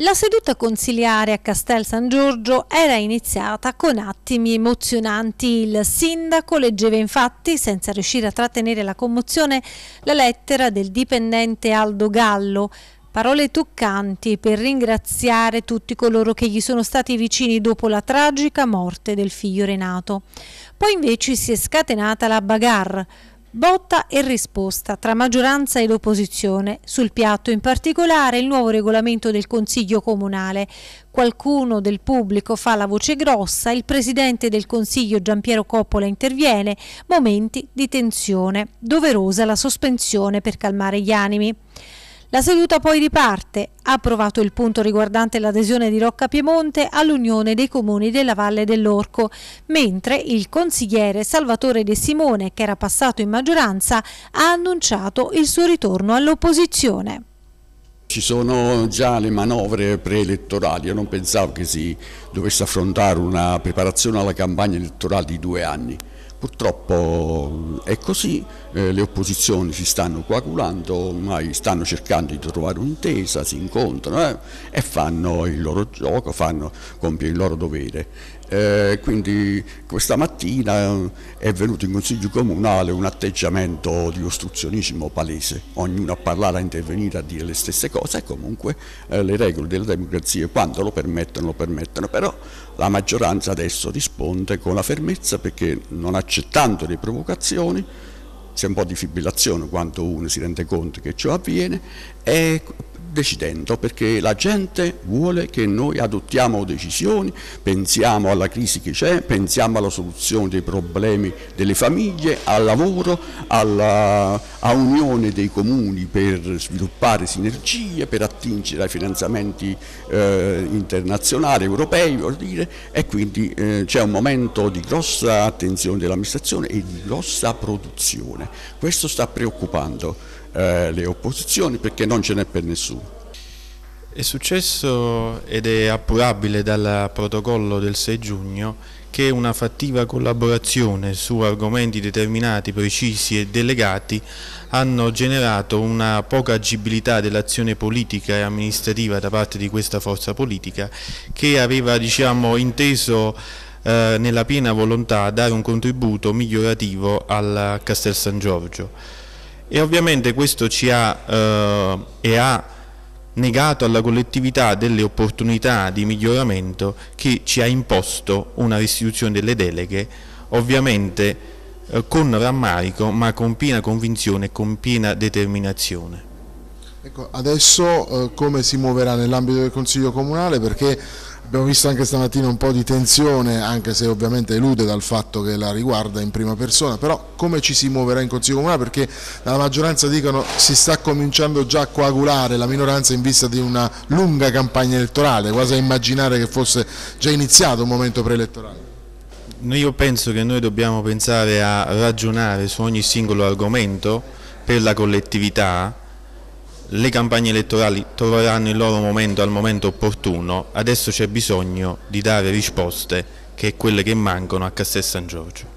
La seduta consiliare a Castel San Giorgio era iniziata con attimi emozionanti. Il sindaco leggeva infatti, senza riuscire a trattenere la commozione, la lettera del dipendente Aldo Gallo. Parole toccanti per ringraziare tutti coloro che gli sono stati vicini dopo la tragica morte del figlio Renato. Poi invece si è scatenata la bagarre. Botta e risposta tra maggioranza ed opposizione, sul piatto in particolare il nuovo regolamento del Consiglio Comunale. Qualcuno del pubblico fa la voce grossa, il Presidente del Consiglio Giampiero Coppola interviene, momenti di tensione, doverosa la sospensione per calmare gli animi. La seduta poi riparte. Ha Approvato il punto riguardante l'adesione di Rocca Piemonte all'Unione dei Comuni della Valle dell'Orco, mentre il consigliere Salvatore De Simone, che era passato in maggioranza, ha annunciato il suo ritorno all'opposizione. Ci sono già le manovre preelettorali, io non pensavo che si dovesse affrontare una preparazione alla campagna elettorale di due anni. Purtroppo eh, è così, eh, le opposizioni si stanno coagulando, ormai stanno cercando di trovare un'intesa, si incontrano eh, e fanno il loro gioco, fanno, compiono il loro dovere. Eh, quindi questa mattina è venuto in Consiglio Comunale un atteggiamento di ostruzionismo palese, ognuno a parlare, a intervenire, a dire le stesse cose e comunque eh, le regole della democrazia quando lo permettono lo permettono, però la maggioranza adesso risponde con la fermezza perché non accettando le provocazioni c'è un po' di fibrillazione quando uno si rende conto che ciò avviene e decidendo perché la gente vuole che noi adottiamo decisioni, pensiamo alla crisi che c'è, pensiamo alla soluzione dei problemi delle famiglie, al lavoro, alla a unione dei comuni per sviluppare sinergie, per attingere ai finanziamenti eh, internazionali, europei, vuol dire, e quindi eh, c'è un momento di grossa attenzione dell'amministrazione e di grossa produzione. Questo sta preoccupando eh, le opposizioni perché non ce n'è per nessuno. È successo ed è appurabile dal protocollo del 6 giugno che una fattiva collaborazione su argomenti determinati, precisi e delegati hanno generato una poca agibilità dell'azione politica e amministrativa da parte di questa forza politica che aveva diciamo, inteso eh, nella piena volontà dare un contributo migliorativo al Castel San Giorgio e ovviamente questo ci ha eh, e ha negato alla collettività delle opportunità di miglioramento che ci ha imposto una restituzione delle deleghe, ovviamente eh, con rammarico ma con piena convinzione e con piena determinazione. Ecco, adesso eh, come si muoverà nell'ambito del Consiglio Comunale? Perché abbiamo visto anche stamattina un po' di tensione, anche se ovviamente elude dal fatto che la riguarda in prima persona, però come ci si muoverà in Consiglio Comunale? Perché la maggioranza dicono si sta cominciando già a coagulare la minoranza in vista di una lunga campagna elettorale, quasi a immaginare che fosse già iniziato un momento preelettorale. Io penso che noi dobbiamo pensare a ragionare su ogni singolo argomento per la collettività le campagne elettorali troveranno il loro momento al momento opportuno, adesso c'è bisogno di dare risposte che è quelle che mancano a Castel San Giorgio.